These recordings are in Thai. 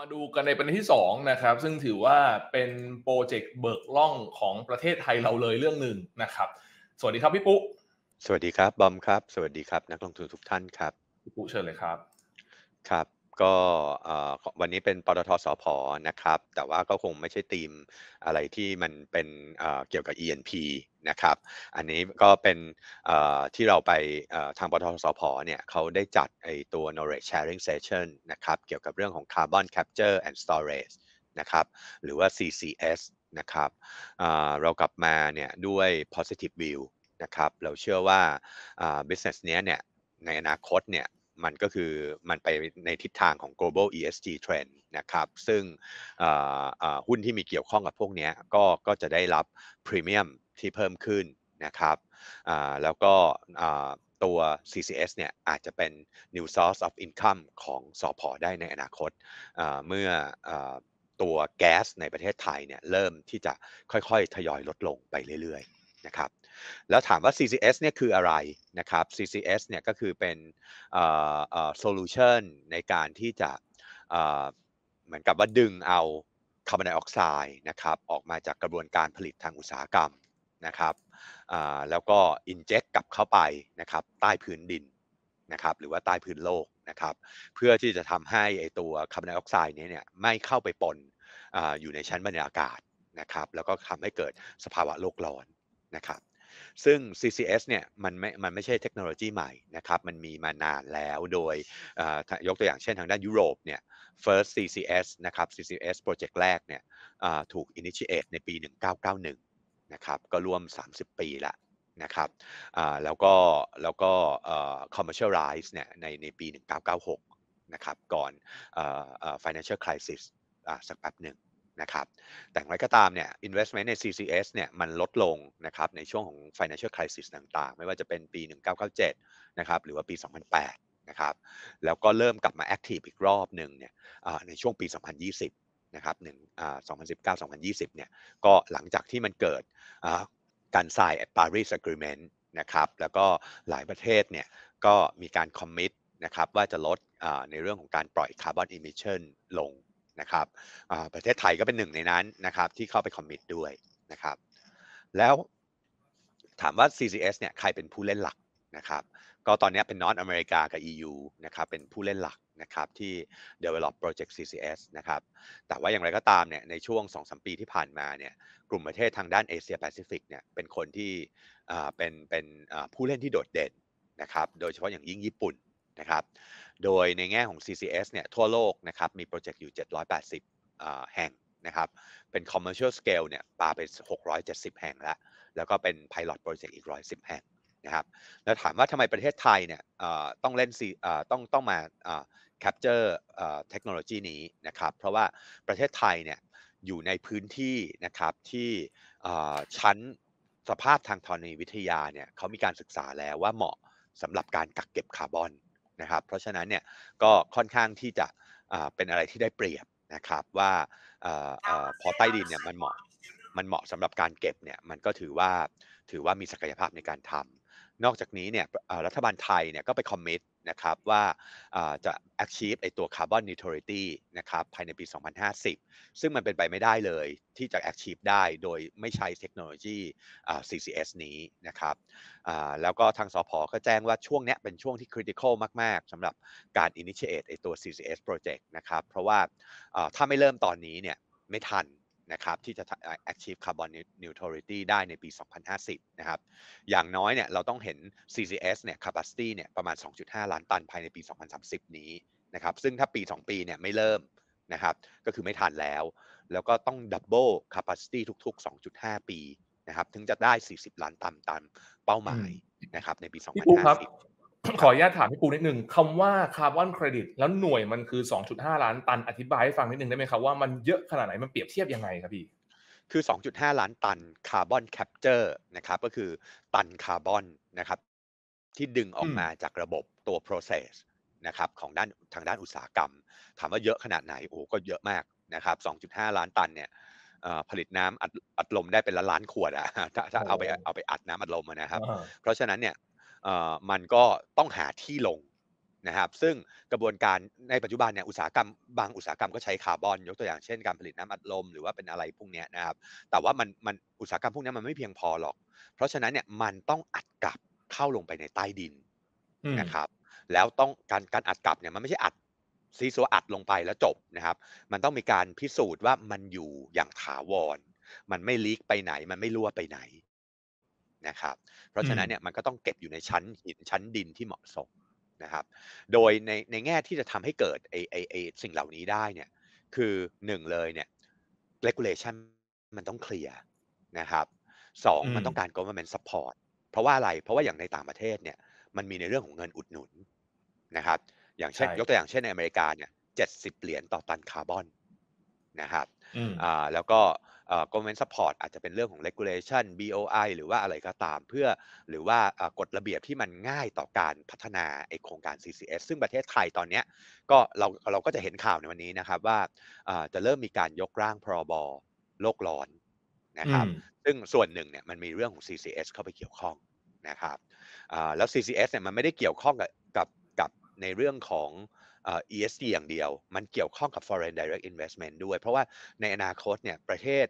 มาดูกันในประเด็นที่2นะครับซึ่งถือว่าเป็นโปรเจกต์เบิกล่องของประเทศไทยเราเลยเรื่องหนึ่งนะครับสวัสดีครับพี่ปุ๊สวัสดีครับบอมครับ สวัสดีครับ นักลงทุนทุกท่านครับ พี่ปุ๊เชิญเลยครับครับก็วันนี้เป็นปตทสพนะครับแต่ว่าก็คงไม่ใช่ธีมอะไรที่มันเป็นเกี่ยวกับ ENP นะครับอันนี้ก็เป็นที่เราไปทางปตทสพเนี่ยเขาได้จัดไอตัว knowledge sharing session นะครับเกี่ยวกับเรื่องของ carbon capture and storage นะครับหรือว่า CCS นะครับเรากลับมาเนี่ยด้วย positive view นะครับเราเชื่อว่า business เนี้ยเนี่ยในอนาคตเนี่ยมันก็คือมันไปในทิศทางของ global ESG trend นะครับ ซึ่งหุ้นที่มีเกี่ยวข้องกับพวกนี้ก็ก็จะได้รับพรีเมียมที่เพิ่มขึ้นนะครับ แล้วก็ตัว CCS เนี่ยอาจจะเป็น new source of income ของสอพอได้ในอนาคต เมื่อตัวแก๊สในประเทศไทยเนี่ยเริ่มที่จะค่อยๆ ทยอยลดลงไปเรื่อยๆ นะครับแล้วถามว่า CCS เนี่ยคืออะไรนะครับ CCS เนี่ยก็คือเป็นโซลูชันในการที่จะเหมือนกับว่าดึงเอาคาร์บอนไดออกไซด์นะครับ ออกมาจากกระบวนการผลิตทางอุตสาหกรรมนะครับแล้วก็อินเจกกลับเข้าไปนะครับ ใต้พื้นดินนะครับ หรือว่าใต้พื้นโลกนะครับ เพื่อที่จะทำให้ไอตัวคาร์บอนไดออกไซด์นี้เนี่ยไม่เข้าไปปนออยู่ในชั้นบรรยากาศนะครับ แล้วก็ทำให้เกิดสภาวะโลกร้อนนะครับซึ่ง CCS เนี่ยมันไม่ มันไม่ใช่เทคโนโลยีใหม่นะครับ มันมีมานานแล้ว โดยยกตัวอย่างเช่นทางด้านยุโรปเนี่ย first CCS นะครับ CCS โปรเจกต์แรกเนี่ยถูก initiate ในปี 1991 นะครับ ก็ร่วม 30 ปีละนะครับแล้วก็ แล้วก็ commercialize เนี่ย ในในปี 1996 นะครับ ก่อน financial crisis สักแป๊บหนึ่งนะครับแต่องไรก็ตามเนี่ย investment ใน CCS เนี่ยมันลดลงนะครับในช่วงของ financial crisis ต่างๆ ไม่ว่าจะเป็นปี 1997นะครับหรือว่าปี 2008นะครับแล้วก็เริ่มกลับมา active อีกรอบหนึ่งเนี่ยในช่วงปี 2020นะครับหนึ่ง2019-2020เนี่ยก็หลังจากที่มันเกิดการ sign Paris Agreement นะครับแล้วก็หลายประเทศเนี่ยก็มีการคอมมิ t นะครับว่าจะลดในเรื่องของการปล่อยคาร์บอนอิมิชชั่นลงนะครับประเทศไทยก็เป็นหนึ่งในนั้นนะครับที่เข้าไปคอมมิตด้วยนะครับ แล้วถามว่า CCS เนี่ยใครเป็นผู้เล่นหลักนะครับ ก็ตอนนี้เป็นนอตอเมริกากับ EU นะครับเป็นผู้เล่นหลักนะครับที่ develop project CCS นะครับ แต่ว่าอย่างไรก็ตามเนี่ยในช่วง 2-3 ปีที่ผ่านมาเนี่ย กลุ่มประเทศทางด้านเอเชียแปซิฟิกเนี่ยเป็นคนที่เป็นเป็นผู้เล่นที่โดดเด่นนะครับ โดยเฉพาะอย่างยิ่งญี่ปุ่นนะครับ โดยในแง่ของ CCS เนี่ยทั่วโลกนะครับมีโปรเจกต์อยู่ 780 แห่งนะครับเป็น commercial scale เนี่ยปาไป670 แห่งแล้วแล้วก็เป็น pilot project อีก 110 แห่งนะครับแล้วถามว่าทำไมประเทศไทยเนี่ยต้องเล่นต้องต้องมา capture เทคโนโลยีนี้นะครับเพราะว่าประเทศไทยเนี่ยอยู่ในพื้นที่นะครับที่ชั้นสภาพทางธรณีวิทยาเนี่ยเขามีการศึกษาแล้วว่าเหมาะสำหรับการกักเก็บคาร์บอนนะครับเพราะฉะนั้นเนี่ยก็ค่อนข้างที่จะเป็นอะไรที่ได้เปรียบนะครับว่าพอใต้ดินเนี่ยมันเหมาะมันเหมาะสำหรับการเก็บเนี่ยมันก็ถือว่าถือว่ามีศักยภาพในการทำนอกจากนี้เนี่ยรัฐบาลไทยเนี่ยก็ไปคอมมิตนะครับว่าจะ achieve ไอตัว carbon neutrality นะครับภายในปี 2050 ซึ่งมันเป็นไปไม่ได้เลยที่จะ achieve ได้โดยไม่ใช้เทคโนโลยี CCS นี้นะครับแล้วก็ทางสพก็แจ้งว่าช่วงนี้เป็นช่วงที่ critical มากๆสำหรับการ initiate ไอตัว CCS project นะครับเพราะว่าถ้าไม่เริ่มตอนนี้เนี่ยไม่ทันนะครับที่จะ achieve carbon neutrality ได้ในปี 2050 นะครับอย่างน้อยเนี่ยเราต้องเห็น CCS เนี่ย capacity เนี่ยประมาณ 2.5 ล้านตันภายในปี 2030 นี้นะครับซึ่งถ้าปี 2 ปีเนี่ยไม่เริ่มนะครับก็คือไม่ทันแล้ว แล้วก็ต้อง double capacity ทุกๆ 2.5 ปีนะครับถึงจะได้ 40 ล้านตันตามเป้าหมายนะครับในปี 2050ขออนุญาตถามพี่ปูนิดหนึ่งคำว่าคาร์บอนเครดิตแล้วหน่วยมันคือ2.5ล้านตันอธิบายให้ฟังนิดหนึ่งได้ไหมครับว่ามันเยอะขนาดไหนมันเปรียบเทียบยังไงครับพี่คือ2.5ล้านตันคาร์บอนแคปเจอร์นะครับ ก็คือตันคาร์บอนนะครับ ที่ดึงออกมาจากระบบตัว process นะครับของด้านทางด้านอุตสาหกรรม ถามว่าเยอะขนาดไหนโอ้ก็เยอะมากนะครับ2.5ล้านตันเนี่ยผลิตน้ำอัดลมได้เป็นล้านล้านขวดอะถ้าเอาไปเอาไปอัดน้ำอัดลมนะครับ เพราะฉะนั้นเนี่ยมันก็ต้องหาที่ลงนะครับ ซึ่งกระบวนการในปัจจุบันเนี่ยอุตสาหกรรมบางอุตสาหกรรมก็ใช้คาร์บอนยกตัวอย่างเช่นการผลิตน้ำอัดลมหรือว่าเป็นอะไรพวกนี้นะครับ แต่ว่ามันมันอุตสาหกรรมพวกนี้มันไม่เพียงพอหรอก เพราะฉะนั้นเนี่ยมันต้องอัดกลับเข้าลงไปในใต้ดินนะครับ แล้วต้องการการอัดกลับเนี่ยมันไม่ใช่อัดซีซัวอัดลงไปแล้วจบนะครับ มันต้องมีการพิสูจน์ว่ามันอยู่อย่างถาวรมันไม่ลีกไปไหน มันไม่รั่วไปไหนนะครับ เพราะฉะนั้นเนี่ยมันก็ต้องเก็บอยู่ในชั้นหินชั้นดินที่เหมาะสมนะครับ โดยในในแง่ที่จะทำให้เกิดไอไอไอสิ่งเหล่านี้ได้เนี่ยคือหนึ่งเลยเนี่ย regulation มันต้องเคลียร์นะครับสองมันต้องการ government support เพราะว่าอะไรเพราะว่าอย่างในต่างประเทศเนี่ย มันมีในเรื่องของเงินอุดหนุนนะครับ อย่างเช่นยกตัวอย่างเช่นในอเมริกาเนี่ยเจ็ดสิบเหรียญต่อตันคาร์บอนนะครับอ่าแล้วก็ก o v ม r n น e n t s u p p o อาจจะเป็นเรื่องของเลกูลเลชัน BOI หรือว่าอะไรก็ตามเพื่อหรือว่ากฎระเบียบที่มันง่ายต่อการพัฒนาไอโครงการ CCS ซึ่งประเทศไทยตอนนี้ก็เราเราก็จะเห็นข่าวในวันนี้นะครับว่าจะเริ่มมีการยกร่างพรบโลกร้อนนะครับซึ่งส่วนหนึ่งเนี่ยมันมีเรื่องของ CCS เข้าไปเกี่ยวข้องนะครับแล้ว CCS เนี่ยมันไม่ได้เกี่ยวข้องกับกับในเรื่องของ ESG อย่างเดียวมันเกี่ยวข้องกับ foreign direct investment ด้วย เพราะว่าในอนาคตเนี่ยประเทศ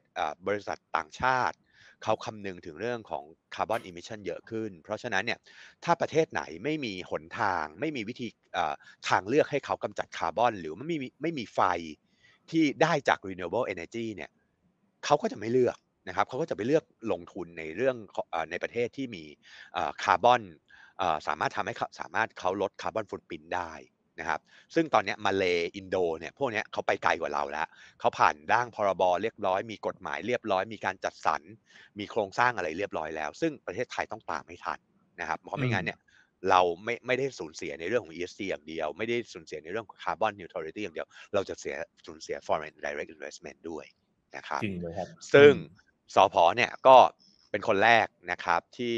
บริษัทต่างชาติ เขาคำนึงถึงเรื่องของคาร์บอนอิมิชันเยอะขึ้น เพราะฉะนั้นเนี่ยถ้าประเทศไหนไม่มีหนทาง ไม่มีวิธีทางเลือกให้เขากำจัดคาร์บอนหรือไม่มีไม่มีไฟที่ได้จาก renewable energy เนี่ยเขาก็จะไม่เลือกนะครับเขาก็จะไปเลือกลงทุนในเรื่องในประเทศที่มีคาร์บอนสามารถทำให้สามารถเขาลดคาร์บอนฟุตปินได้ะครับซึ่งตอนนี้มาเลอินโดเนี่ยพวกนี้เขาไปไกลกว่าเราแล้ว เขาผ่านร่างพรบรเรียบร้อยมีกฎหมายเรียบร้อย มีการจัดสรร มีโครงสร้างอะไรเรียบร้อยแล้ว ซึ่งประเทศไทยต้องตามให้ทันนะครับเพราะไม่งั้นเนี่ยเราไม่ไม่ได้สูญเสียในเรื่องของ ESG อย่างเดียวไม่ได้สูญเสียในเรื่องของ์บอนนิวทรอลิตี้อย่างเดียวเราจะเสียสูญเสีย Foreign Direct Investment ด้วยนะครับจริงเลยครับซึ่งสอพอเนี่ยก็เป็นคนแรกนะครับที่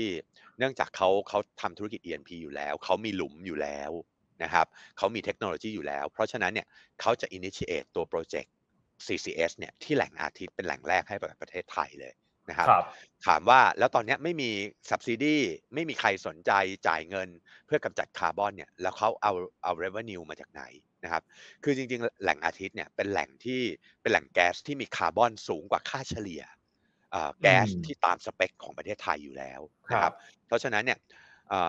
เนื่องจากเขาเขาทำธุรกิจ ENP อยู่แล้วเขามีหลุมอยู่แล้วะครับเขามีเทคโนโลยีอยู่แล้ว เพราะฉะนั้นเนี่ยเขาจะ initiate ตัวโปรเจกต์ CCS เนี่ยที่แหล่งอาทิตย์เป็นแหล่งแรกให้กับประเทศไทยเลยนะครับรบถามว่าแล้วตอนนี้ไม่มี subsidy ไม่มีใครสนใจจ่ายเงินเพื่อกำจัดคาร์บอนเนี่ยแล้วเขาเอาเอา revenue มาจากไหนนะครับ คือจริงๆแหล่งอาทิตย์เนี่ยเป็นแหล่งที่เป็นแหล่งแก๊สที่มีคาร์บอนสูงกว่าค่าเฉลี่ยแก๊สที่ตามสเปคของประเทศไทยอยู่แล้วนะครับเพราะฉะนั้นเนี่ย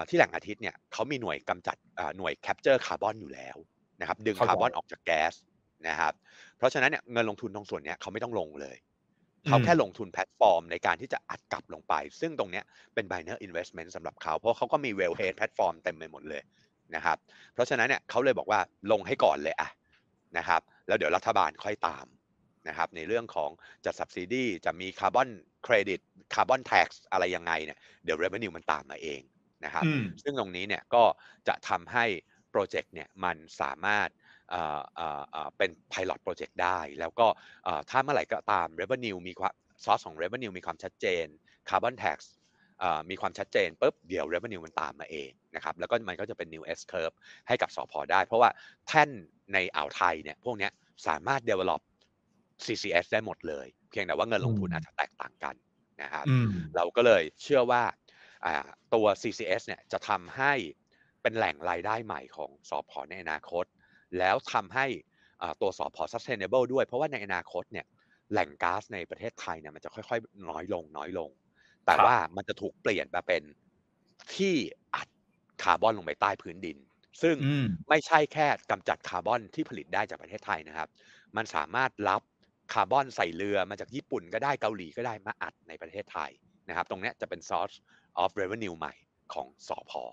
ที่แหล่งอาทิตย์เนี่ยเขามีหน่วยกำจัดหน่วยแคปเจอร์คาร์บอนอยู่แล้วนะครับดึงคาร์บอนออกจากแก๊สนะครับเพราะฉะนั้นเนี่ยเงินลงทุนตรงส่วนเนี้ยเขาไม่ต้องลงเลย เขาแค่ลงทุนแพลตฟอร์ม ในการที่จะอัดกลับลงไป ซึ่งตรงเนี้ยเป็นบ b ร์อินเวสท์เมนต์สำหรับเขา เพราะเขาก็มีเวลเฮดแพลตฟอร์มเต็มไปหมดเลยนะครับเพราะฉะนั้นเนี่ยเขาเลยบอกว่าลงให้ก่อนเลยอะนะครับแล้วเดี๋ยวรัฐบาลค่อยตามนะครับในเรื่องของจะส u b s i d y จะมีคาร์บอนเครดิตคาร์บอนแท็กอะไรยังไงเนี่ยเดี๋ยวเรเวนิวมันตามมาเองนะครับซึ่งตรงนี้เนี่ยก็จะทำให้โปรเจกต์เนี่ยมันสามารถเป็นพล็อตโปรเจกต์ได้ แล้วก็ถ้าเมื่อไหร่ก็ตาม r e v e n u วมีความซอสของ Revenue มีความชัดเจน Carbon Tax มีความชัดเจนปุ๊บเดี๋ยว Revenue มันตามมาเองนะครับแล้วก็มันก็จะเป็น New S Curve ให้กับสอพอได้ เพราะว่าแท่นในอ่าวไทยเนี่ยพวกนี้สามารถ develop CCS ได้หมดเลย เพียงแต่ว่าเงินลงทุนอาจจะแตกต่างกันนะครับเราก็เลยเชื่อว่าตัว CCS เนี่ยจะทำให้เป็นแหล่งรายได้ใหม่ของสอพอในอนาคต แล้วทำให้ตัวสอพอ sustainable ด้วย เพราะว่าในอนาคตเนี่ยแหล่งก๊าซในประเทศไทยเนี่ยมันจะค่อยๆ น้อยลงน้อยลง แต่ว่ามันจะถูกเปลี่ยนมาเป็นที่อัดคาร์บอนลงไปใต้พื้นดิน ซึ่งไม่ใช่แค่กำจัดคาร์บอนที่ผลิตได้จากประเทศไทยนะครับ มันสามารถรับคาร์บอนใส่เรือมาจากญี่ปุ่นก็ได้เกาหลีก็ได้มาอัดในประเทศไทยนะครับ ตรงนี้จะเป็นซอส of revenue ใหม่ของสอพอ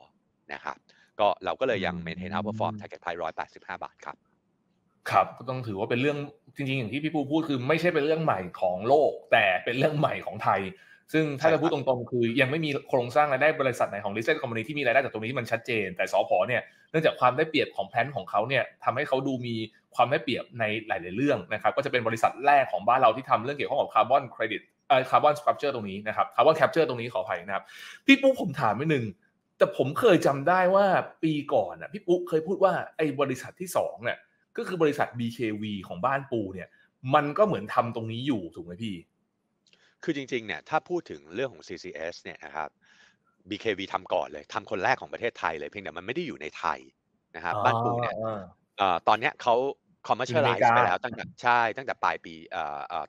นะครับก็เราก็เลยยัง maintain outperform target ้อยแปดสิบาทครับครับก็ต้องถือว่าเป็นเรื่องจริงๆอย่างที่พี่ปูพูดคือไม่ใช่เป็นเรื่องใหม่ของโลกแต่เป็นเรื่องใหม่ของไทย ซึ่งถ้าจะพูดตรงๆคือยังไม่มีโครงสร้างรายได้บริษัทไหนของ listed company ที่มีรายได้จากตรงนี้ที่มันชัดเจน แต่สอพอเนี่ยเนื่องจากความได้เปรียบของแพลนของเขาเนี่ยทำให้เขาดูมีความได้เปรียบในหลาย ๆ เรื่องนะครับก็จะเป็นบริษัทแรกของบ้านเราที่ทำเรื่องเกี่ยวข้องกับคาร์บอนเครดิตคาร์บอนสครับเจอร์ตรงนี้นะครับคาร์บอนแคปเจอร์ตรงนี้ขออภัยนะครับ พี่ปุ๊ผมถามไปหนึ่งแต่ผมเคยจำได้ว่าปีก่อนอ่ะพี่ปุ๊เคยพูดว่าไอ้บริษัทที่2เนี่ย ก็คือบริษัท BKV ของบ้านปูเนี่ย มันก็เหมือนทำตรงนี้อยู่ถูกไหมพี่คือจริงๆเนี่ย ถ้าพูดถึงเรื่องของ CCS เนี่ยนะครับ BKV ทำก่อนเลย ทำคนแรกของประเทศไทยเลยเพียงแต่มันไม่ได้อยู่ในไทยนะครับบ้านปูเนี่ยตอนเนี้ยเขาคอมเมอร์เชียลไลซ์ไปแล้วตั้งแต่ใช่ตั้งแต่ปลายปี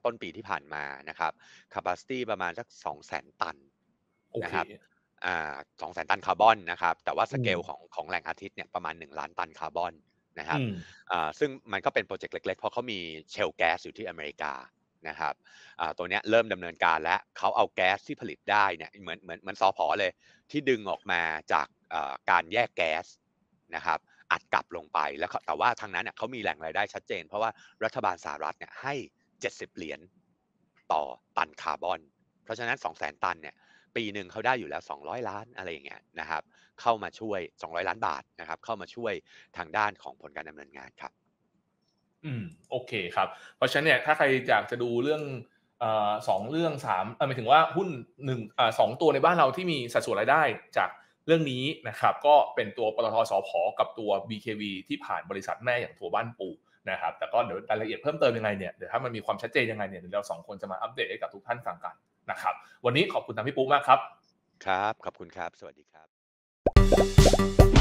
ต้นปีที่ผ่านมานะครับแคปซิตี้ประมาณสักสองแสนตันนะครับสองแสนตันคาร์บอนนะครับแต่ว่าสเกลของของแหล่งอาทิตย์เนี่ยประมาณ 1 ล้านตันคาร์บอนนะครับซึ่งมันก็เป็นโปรเจกต์เล็กๆ เพราะเขามีเชลแก๊สอยู่ที่อเมริกานะครับตัวนี้เริ่มดำเนินการแล้วเขาเอาแก๊สที่ผลิตได้เนี่ยเหมือนเหมือนเหมือนซอพอเลยที่ดึงออกมาจากการแยกแก๊สนะครับอัดกลับลงไปแล้วแต่ว่าทางนั้นเนี่ยเขามีแหล่งรายได้ชัดเจน เพราะว่ารัฐบาลสหรัฐเนี่ยให้ 70 เหรียญต่อตันคาร์บอน เพราะฉะนั้น2 0 0 0 0นตันเนี่ย ปีหนึ่งเขาได้อยู่แล้ว 200 ล้านอะไรอย่างเงี้ยนะครับ เข้ามาช่วย 200 ล้านบาทนะครับ เข้ามาช่วยทางด้านของผลการดำเนินงานครับ อืมโอเคครับเพราะฉะนั้นเนี่ยถ้าใครอยากจะดูเรื่องสองเรื่องสามหมายถึงว่าหุ้นหนึ่งสองตัวในบ้านเราที่มีสัดส่วนรายได้จากรื่องนี้นะครับก็เป็นตัวปตทสพกับตัว BKV ที่ผ่านบริษัทแม่อย่างทัวบ้านปูนะครับแต่ก็เดี๋ยวรายละเอียดเพิ่มเติมยังไงเนี่ยเดี๋ยวถ้ามันมีความชัดเจนยังไงเนี่ยเดี๋ยวเราสองคนจะมาอัปเดตให้กับทุกท่านฟังกันนะครับวันนี้ขอบคุณทางพี่ปุ๊มากครับ ครับ ขอบคุณครับสวัสดีครับ